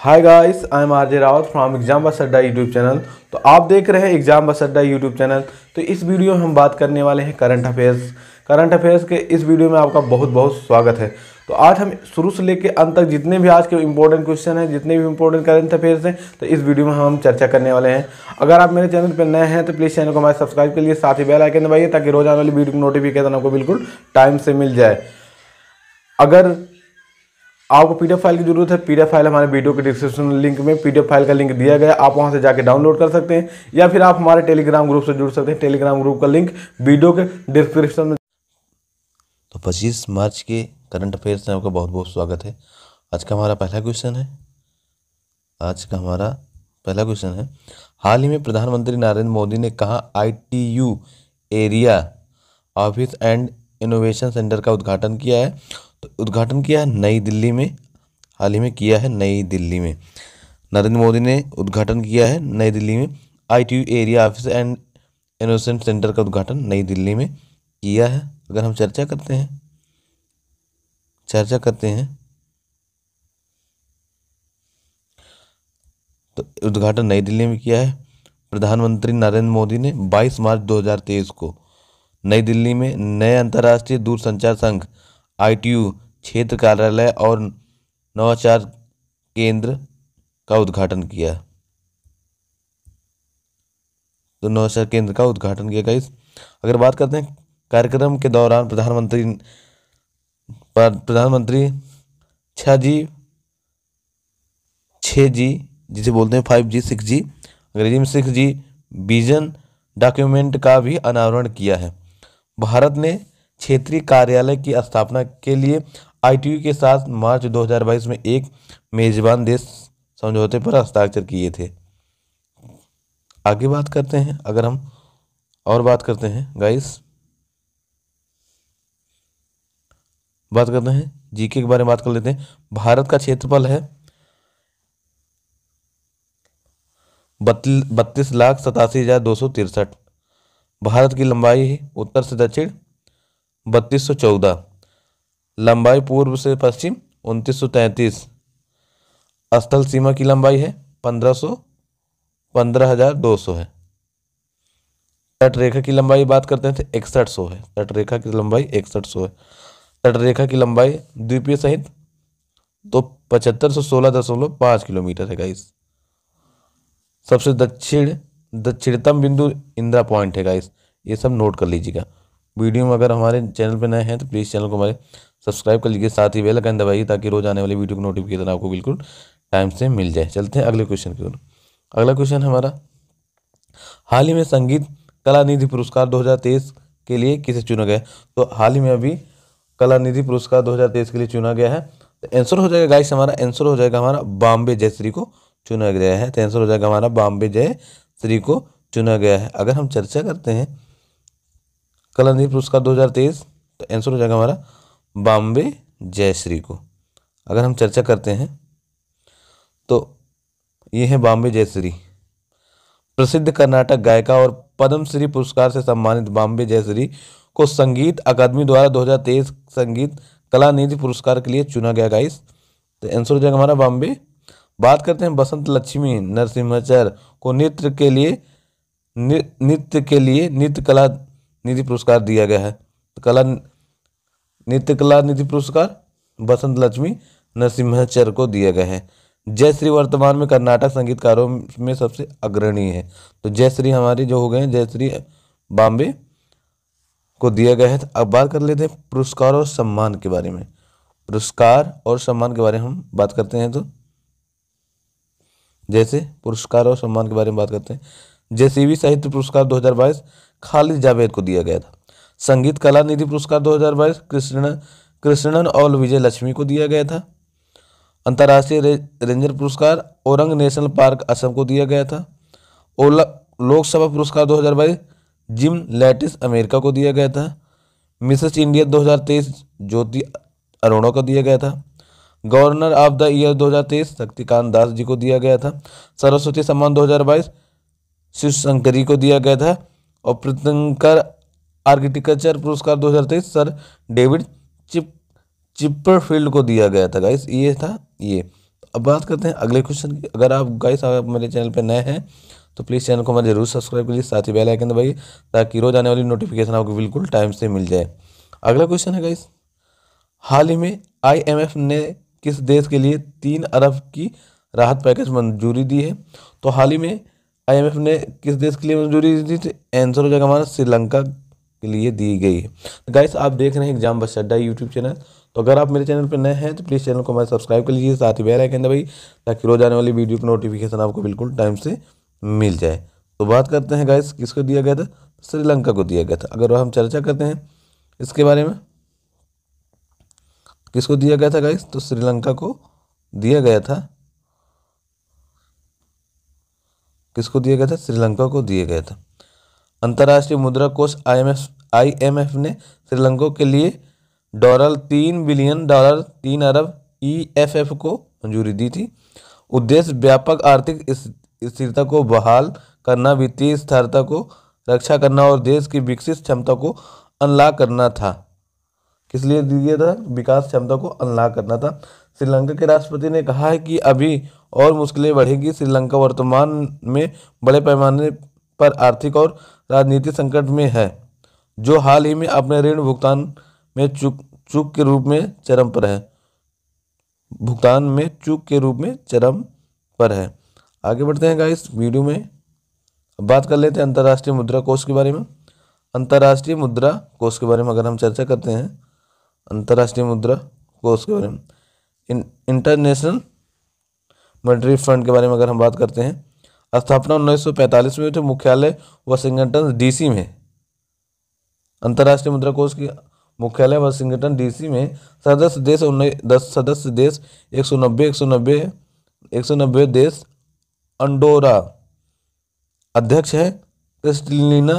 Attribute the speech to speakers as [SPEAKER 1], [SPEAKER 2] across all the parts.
[SPEAKER 1] hi guys I am RJ Rawat from exam bus Adda YouTube channel तो आप देख रहे हैं exam bus Adda YouTube channel तो इस वीडियो में हम बात करने वाले हैं करंट अफेयर्स करंट अफेयर्स के इस वीडियो में आपका बहुत बहुत स्वागत है तो आज हम शुरू से लेकर अंत तक जितने भी आज के इंपॉर्टेंट क्वेश्चन हैं जितने भी इंपॉर्टेंट करंट अफेयर्स हैं तो इस वीडियो में हम चर्चा करने वाले हैं अगर आप मेरे चैनल पर नए हैं तो प्लीज़ चैनल को हमारे सब्सक्राइब करिए साथ ही बेल आइकन दबाइए ताकि रोज आने वाली वीडियो की नोटिफिकेशन आपको बिल्कुल टाइम से मिल जाए अगर आपको पी फाइल की जरूरत है पी फाइल हमारे वीडियो के डिस्क्रिप्शन लिंक में पी फाइल का लिंक दिया गया आप वहां से जाकर डाउनलोड कर सकते हैं या फिर आप हमारे टेलीग्राम ग्रुप से जुड़ सकते हैं टेलीग्राम ग्रुप का लिंक वीडियो के डिस्क्रिप्शन में तो पच्चीस मार्च के करंट अफेयर्स में आपका बहुत बहुत स्वागत है आज का हमारा पहला क्वेश्चन है आज का हमारा पहला क्वेश्चन है हाल ही में प्रधानमंत्री नरेंद्र मोदी ने कहा ITU area office and innovation centre का उद्घाटन किया है उद्घाटन किया है नई दिल्ली में हाल ही में किया है नई दिल्ली में नरेंद्र मोदी ने उद्घाटन किया है नई दिल्ली में I area office and innocent centre का उद्घाटन नई दिल्ली में किया है अगर हम चर्चा करते हैं चर्चा करते हैं तो उद्घाटन नई दिल्ली में किया है प्रधानमंत्री नरेंद्र मोदी ने 22 मार्च 2023 को नई दिल्ली में नए अंतर्राष्ट्रीय दूरसंचार संघ आईटीयू क्षेत्र कार्यालय और नवाचार केंद्र का उद्घाटन किया तो नवाचार केंद्र का उद्घाटन किया गया अगर बात करते हैं कार्यक्रम के दौरान प्रधानमंत्री प्रधानमंत्री छः जी छः जी जिसे बोलते हैं फाइव जी सिक्स जी अंग्रेजी में सिक्स जी विजन डॉक्यूमेंट का भी अनावरण किया है भारत ने क्षेत्रीय कार्यालय की स्थापना के लिए आईटीयू के साथ मार्च 2022 में एक मेजबान देश समझौते पर हस्ताक्षर किए थे आगे बात करते हैं अगर हम और बात करते हैं गाइस बात करते हैं जीके के बारे में बात कर लेते हैं भारत का क्षेत्रफल है बत्तीस लाख सतासी हजार दो सौ तिरसठ भारत की लंबाई उत्तर से दक्षिण बत्तीस सौ चौदह लंबाई पूर्व से पश्चिम उनतीस स्थल सीमा की लंबाई है पंद्रह सौ पंद्रह हजार दो सौ है तट रेखा की लंबाई बात करते हैं तो इकसठ सौ है तट रेखा की लंबाई इकसठ सौ है तट रेखा की लंबाई द्वीपीय सहित तो पचहत्तर सौ सोलह दशमलव पाँच किलोमीटर है गाइस सबसे दक्षिण दक्षिणतम बिंदु इंदिरा पॉइंट है गाइस ये सब नोट कर लीजिएगा वीडियो में अगर हमारे चैनल पर नए हैं तो प्लीज़ चैनल को हमारे सब्सक्राइब कर लीजिए साथ ही बेल आइकन दबाइए ताकि रोज आने वाली वीडियो की नोटिफिकेशन आपको बिल्कुल टाइम से मिल जाए चलते हैं अगले क्वेश्चन की ओर अगला क्वेश्चन हमारा हाल ही में संगीत कला निधि पुरस्कार 2023 के लिए किसे चुना गया तो हाल ही में अभी कला निधि पुरस्कार 2023 के लिए चुना गया है तो आंसर हो जाएगा गाइस हमारा आंसर हो जाएगा हमारा बॉम्बे जयश्री को चुना गया है तो आंसर हो जाएगा हमारा बॉम्बे जयश्री को चुना गया है अगर हम चर्चा करते हैं कलंदी पुरस्कार 2023 तो आंसर हो जाएगा हमारा बॉम्बे जयश्री को अगर हम चर्चा करते हैं तो ये है बॉम्बे जयश्री प्रसिद्ध कर्नाटक गायिका और पद्मश्री पुरस्कार से सम्मानित बॉम्बे जयश्री को संगीत अकादमी द्वारा 2023 संगीत कला निधि पुरस्कार के लिए चुना गया गाइस तो आंसर हो जाएगा हमारा बॉम्बे बात करते हैं बसंत लक्ष्मी नरसिम्हाचार को नृत्य के लिए नृत्य के लिए नृत्य कला निधि पुरस्कार दिया गया है कला नृत्य कला निधि पुरस्कार बसंत लक्ष्मी नरसिम्हाचर को दिया गया है जयश्री वर्तमान में कर्नाटक संगीतकारों में सबसे अग्रणी है तो जयश्री हमारे जो हो गए हैं जयश्री बॉम्बे को दिया गया है अब बात कर लेते हैं पुरस्कार और सम्मान के बारे में पुरस्कार और सम्मान के बारे में हम बात करते हैं तो जैसे पुरस्कार और सम्मान के बारे में बात करते हैं जैसे भी साहित्य पुरस्कार खालिद जावेद को दिया गया था संगीत कला निधि पुरस्कार 2022 कृष्णन कृष्णन और विजय लक्ष्मी को दिया गया था अंतर्राष्ट्रीय रे, रेंजर पुरस्कार औरंग नेशनल पार्क असम को दिया गया था ओला लोकसभा पुरस्कार 2022 जिम लैटिस अमेरिका को दिया गया था मिसेस इंडिया 2023 ज्योति अरोड़ा को दिया गया था governor of the year 2023 Shaktikanta Das ji को दिया गया था सरस्वती सम्मान 2022 शिव शंकरी को दिया गया था और प्रतंकर आर्किटेक्चर पुरस्कार 2023 सर डेविड चिप चिपरफील्ड को दिया गया था गाइस ये था ये अब बात करते हैं अगले क्वेश्चन की अगर आप गाइस आप मेरे चैनल पर नए हैं तो प्लीज़ चैनल को हमारे जरूर सब्सक्राइब लीजिए साथ ही बेल आइकन दबाइए ताकि रोज आने वाली नोटिफिकेशन आपको बिल्कुल टाइम से मिल जाए अगला क्वेश्चन है गाइस हाल ही में आईएमएफ ने किस देश के लिए तीन अरब की राहत पैकेज मंजूरी दी है तो हाल ही में आई ने किस देश के लिए मंजूरी दी थी आंसर हो जाएगा हमारा श्रीलंका के लिए दी गई है तो गाइस आप देख रहे हैं exam bus Adda YouTube channel तो अगर आप मेरे चैनल पर नए हैं तो प्लीज़ चैनल को हमारे सब्सक्राइब कर लीजिए साथ ही बेल आइकन भाई ताकि रोज आने वाली वीडियो की नोटिफिकेशन आपको बिल्कुल टाइम से मिल जाए तो बात करते हैं गाइस किसको दिया गया था श्रीलंका को दिया गया था अगर हम चर्चा करते हैं इसके बारे में किसको दिया गया था गाइस तो श्रीलंका को दिया गया था किसको दिए गए थे श्रीलंका को दिए गए थे अंतर्राष्ट्रीय मुद्रा कोष आई एम ने श्रीलंका के लिए डॉलर तीन बिलियन डॉलर तीन अरब ईएफएफ को मंजूरी दी थी उद्देश्य व्यापक आर्थिक स्थिरता को बहाल करना वित्तीय स्थिरता को रक्षा करना और देश की विकसित क्षमता को अनलॉक करना था किस लिए दिया था विकास क्षमता को अनलॉक करना था श्रीलंका के राष्ट्रपति ने कहा है कि अभी और मुश्किलें बढ़ेंगी श्रीलंका वर्तमान में बड़े पैमाने पर आर्थिक और राजनीतिक संकट में है जो हाल ही में अपने ऋण भुगतान में चुक चूक के रूप में चरम पर है भुगतान में चूक के रूप में चरम पर है आगे बढ़ते हैं गाइस वीडियो में अब बात कर लेते हैं अंतर्राष्ट्रीय मुद्रा कोष के बारे में अंतर्राष्ट्रीय मुद्रा कोष के बारे में अगर हम चर्चा करते हैं अंतर्राष्ट्रीय मुद्रा कोष के बारे में इंटरनेशनल मॉनिटरी फंड के बारे में अगर हम बात करते हैं स्थापना 1945 में हुई थी मुख्यालय वाशिंगटन डीसी में अंतर्राष्ट्रीय मुद्रा कोष की मुख्यालय वाशिंगटन डीसी में सदस्य देश दस सदस्य देश एक सौ नब्बे एक सौ नब्बे एक सौ नब्बे देश अंडोरा अध्यक्ष है क्रिस्टलिना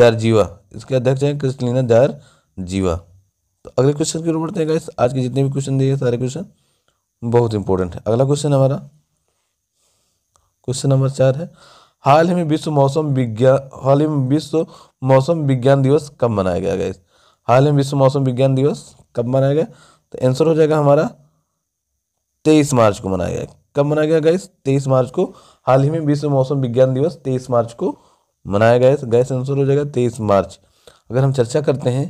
[SPEAKER 1] जारजीवा इसके अध्यक्ष हैं क्रिस्टलिना जारजीवा तो अगले क्वेश्चन की ओर बढ़ते हैं आज के जितने भी क्वेश्चन दिए सारे क्वेश्चन बहुत इंपॉर्टेंट है अगला क्वेश्चन हमारा क्वेश्चन नंबर चार है हाल ही में विश्व मौसम विज्ञान हाल ही में विश्व मौसम विज्ञान दिवस कब मनाया गया गया हाल ही में विश्व मौसम विज्ञान दिवस कब मनाया गया तो आंसर हो जाएगा हमारा तेईस मार्च को मनाया गया कब मनाया गया गैस तेईस मार्च को हाल ही में विश्व मौसम विज्ञान दिवस तेईस मार्च को मनाया गया गैस तो आंसर हो जाएगा तेईस मार्च अगर हम चर्चा करते हैं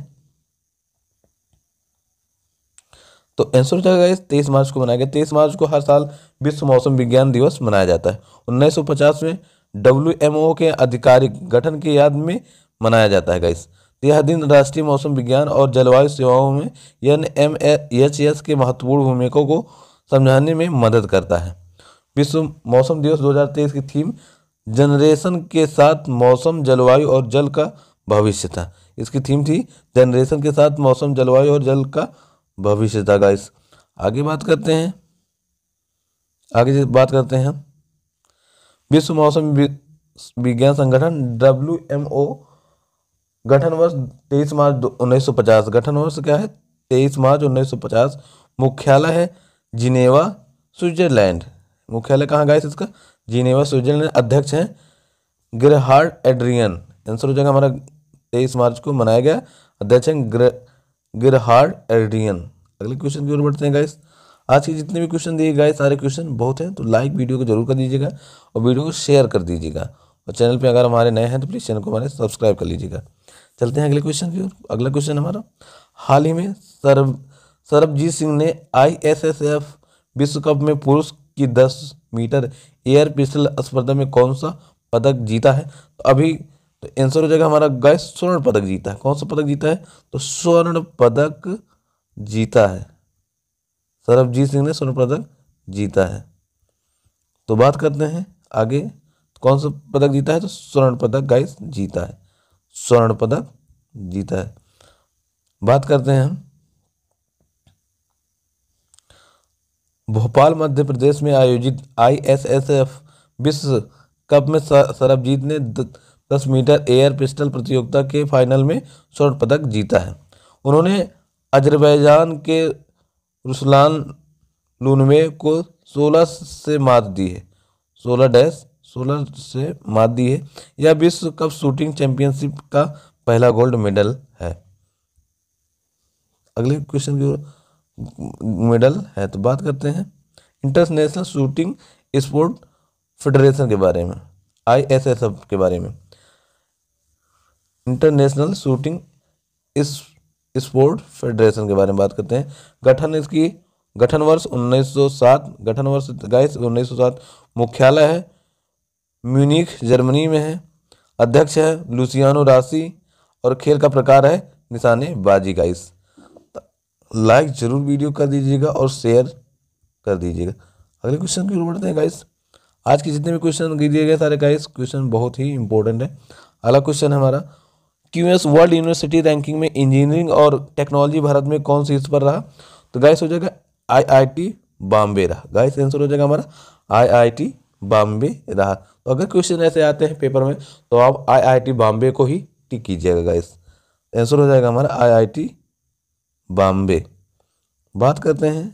[SPEAKER 1] तो आंसर हो जाएगा इस तेईस मार्च को मनाया गया तेईस मार्च को हर साल विश्व मौसम विज्ञान दिवस मनाया जाता है उन्नीस में डब्ल्यू के आधिकारिक गठन की याद में मनाया जाता है गाइस तो यह दिन राष्ट्रीय मौसम विज्ञान और जलवायु सेवाओं में एन एम एच एस के महत्वपूर्ण भूमिका को समझाने में मदद करता है विश्व मौसम दिवस 2023 की थीम जनरेशन के साथ मौसम जलवायु और जल का भविष्य था इसकी थीम थी जनरेशन के साथ मौसम जलवायु और जल का भविष्य था गाइस आगे बात करते हैं आगे बात करते हैं विश्व मौसम विज्ञान संगठन डब्ल्यू एम ओ गठन वर्ष तेईस मार्च उन्नीस सौ पचास गठन वर्ष क्या है तेईस मार्च उन्नीस सौ पचास मुख्यालय है जिनेवा स्विट्जरलैंड मुख्यालय कहाँ गाइस इसका जिनेवा स्विट्जरलैंड अध्यक्ष हैं ग्रहार्ड एड्रियन आंसर हो जाएगा हमारा तेईस मार्च को मनाया गया अध्यक्ष हैं ग्र गिरहार्ड एड्रियन अगले क्वेश्चन की ओर बढ़ते हैं गाइस आज के जितने भी क्वेश्चन दिए गए सारे क्वेश्चन बहुत हैं तो लाइक वीडियो को जरूर कर दीजिएगा और वीडियो को शेयर कर दीजिएगा और चैनल पे अगर हमारे नए हैं तो प्लीज़ चैनल को हमारे सब्सक्राइब कर लीजिएगा चलते हैं अगले क्वेश्चन की ओर अगला क्वेश्चन हमारा हाल ही में सरब सरबजीत सिंह ने आईएसएसएफ विश्व कप में पुरुष की दस मीटर एयर पिस्टल स्पर्धा में कौन सा पदक जीता है तो अभी तो आंसर हो जाएगा हमारा गाय स्वर्ण पदक जीता है कौन सा पदक जीता है तो स्वर्ण पदक जीता है सरबजीत सिंह ने स्वर्ण पदक जीता है तो बात करते हैं आगे तो कौन सा पदक जीता है तो स्वर्ण पदक गाइस जीता है स्वर्ण पदक जीता है बात करते हैं हम भोपाल मध्य प्रदेश में आयोजित आईएसएसएफ विश्व कप में सरबजीत ने दस मीटर एयर पिस्टल प्रतियोगिता के फाइनल में स्वर्ण पदक जीता है उन्होंने अजरबैजान के रुसलान लूनवे को सोलह से मात दी है सोलह डैश सोलह से मात दी है यह विश्व कप शूटिंग चैंपियनशिप का पहला गोल्ड मेडल है अगले क्वेश्चन की मेडल है तो बात करते हैं इंटरनेशनल शूटिंग स्पोर्ट फेडरेशन के बारे में आई एस एस एफ के बारे में इंटरनेशनल शूटिंग इस स्पोर्ट फेडरेशन के बारे में बात करते हैं गठन इसकी गठन वर्ष 1907 गठन वर्ष गाइस 1907 मुख्यालय है म्यूनिक जर्मनी में है अध्यक्ष है लुसियानो राशि और खेल का प्रकार है निशानेबाजी गाइस लाइक तो जरूर वीडियो कर दीजिएगा और शेयर कर दीजिएगा अगले क्वेश्चन की ओर बढ़ते हैं गाइस आज के जितने भी क्वेश्चन दिए गए सारे गाइस क्वेश्चन बहुत ही इंपॉर्टेंट है अगला क्वेश्चन हमारा क्यूएस वर्ल्ड यूनिवर्सिटी रैंकिंग में इंजीनियरिंग और टेक्नोलॉजी भारत में कौन सी इस पर रहा तो गाइस हो जाएगा आईआईटी बॉम्बे रहा गाइस आंसर हो जाएगा हमारा आईआईटी बॉम्बे रहा तो अगर क्वेश्चन ऐसे आते हैं पेपर में तो आप आईआईटी बॉम्बे को ही टिक कीजिएगा गाइस आंसर हो जाएगा हमारा आईआईटी बॉम्बे बात करते हैं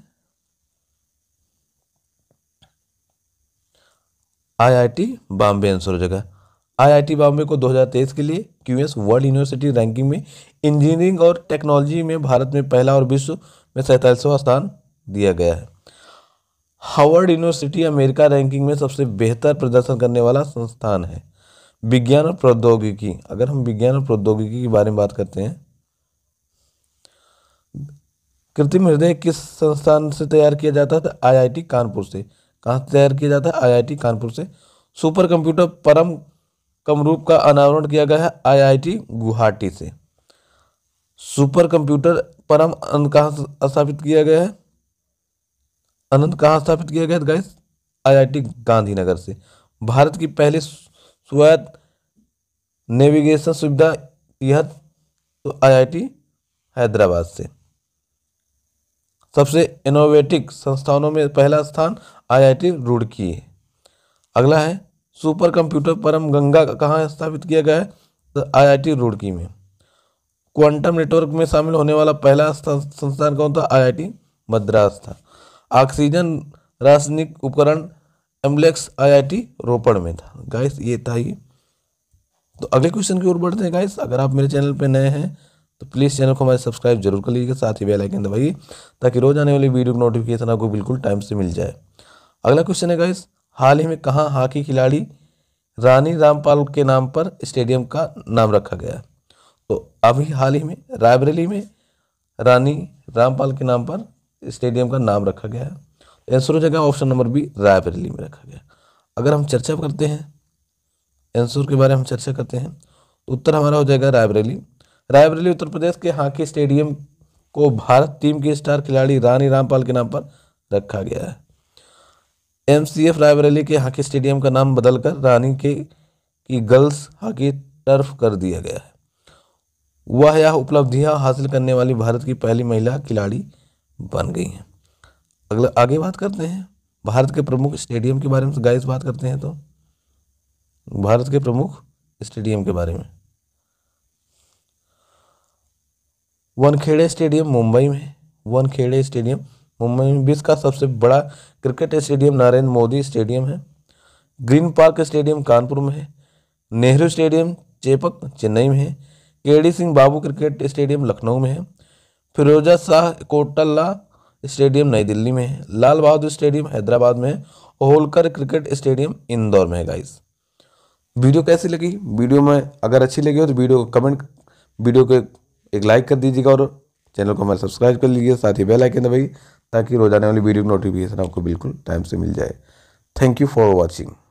[SPEAKER 1] टी बॉम्बे आंसर हो जाएगा आईआईटी बॉम्बे को 2023 के लिए क्यूएस वर्ल्ड यूनिवर्सिटी रैंकिंग में इंजीनियरिंग और टेक्नोलॉजी में भारत में पहला और विश्व में सैंतालीसवा स्थान दिया गया है हार्वर्ड यूनिवर्सिटी अमेरिका रैंकिंग में सबसे बेहतर प्रदर्शन करने वाला संस्थान है विज्ञान और प्रौद्योगिकी अगर हम विज्ञान और प्रौद्योगिकी के बारे में बात करते हैं कृत्रिम हृदय किस संस्थान से तैयार किया जाता था आईआईटी कानपुर से कहाँ से तैयार किया जाता है आईआईटी कानपुर से सुपर कंप्यूटर परम कमरूप का अनावरण किया गया है आईआईटी गुवाहाटी से सुपर कंप्यूटर परम अनंत कहाँ स्थापित किया गया है अनंत कहाँ स्थापित किया गया है गाइस आईआईटी गांधीनगर से भारत की पहली स्वायत्त नेविगेशन सुविधा यह तो आईआईटी हैदराबाद से सबसे इनोवेटिव संस्थानों में पहला स्थान आईआईटी रुड़की है अगला है सुपर कंप्यूटर परम गंगा कहाँ स्थापित किया गया है तो आईआईटी रुड़की में क्वांटम नेटवर्क में शामिल होने वाला पहला संस्थान कौन था आईआईटी मद्रास था ऑक्सीजन रासायनिक उपकरण एम्बलेक्स आईआईटी रोपड़ में था गाइस ये था ये तो अगले क्वेश्चन की ओर बढ़ते हैं गाइस अगर आप मेरे चैनल पर नए हैं तो प्लीज़ चैनल को हमारे सब्सक्राइब जरूर कर लीजिएगा साथ ही बेलाइकन दबाइए ताकि रोज आने वाली वीडियो नोटिफिकेशन आपको बिल्कुल टाइम से मिल जाए अगला क्वेश्चन है गाइस हाल ही में कहाँ हॉकी खिलाड़ी रानी रामपाल के नाम पर स्टेडियम का नाम रखा गया तो अभी हाल ही में रायबरेली में रानी रामपाल के नाम पर स्टेडियम का नाम रखा गया है एंसर हो जाएगा ऑप्शन नंबर बी रायबरेली में रखा गया अगर हम चर्चा करते हैं एंसर के बारे में हम चर्चा करते हैं तो उत्तर हमारा हो जाएगा रायबरेली रायबरेली उत्तर प्रदेश के हॉकी स्टेडियम को भारत टीम के स्टार खिलाड़ी रानी रामपाल के नाम पर रखा गया है एम सी एफ रायबरेली के हॉकी स्टेडियम का नाम बदलकर रानी के की गर्ल्स हॉकी टर्फ कर दिया गया है वह यह उपलब्धियां हासिल करने वाली भारत की पहली महिला खिलाड़ी बन गई हैं अगला आगे बात करते हैं भारत के प्रमुख स्टेडियम के बारे में गाइस बात करते हैं तो भारत के प्रमुख स्टेडियम के बारे में वनखेड़े स्टेडियम मुंबई में वनखेड़े स्टेडियम मुंबई में विश्व का सबसे बड़ा cricket stadium Narendra Modi stadium है ग्रीन पार्क स्टेडियम कानपुर में है नेहरू स्टेडियम चेपक चेन्नई में है K Singh Babu cricket stadium Lucknow में है फिरोजा शाह कोटल्ला स्टेडियम नई दिल्ली में है लाल बहादुर स्टेडियम हैदराबाद में है होलकर क्रिकेट स्टेडियम इंदौर में है गाइस वीडियो कैसी लगी वीडियो में अगर अच्छी लगी हो तो वीडियो कमेंट वीडियो को एक लाइक कर दीजिएगा और चैनल को हमारे सब्सक्राइब कर लीजिए साथ ही बेल आइकन दबाइए ताकि रोजाने वाली वीडियो नोटिफिकेशन आपको बिल्कुल टाइम से मिल जाए थैंक यू फॉर वॉचिंग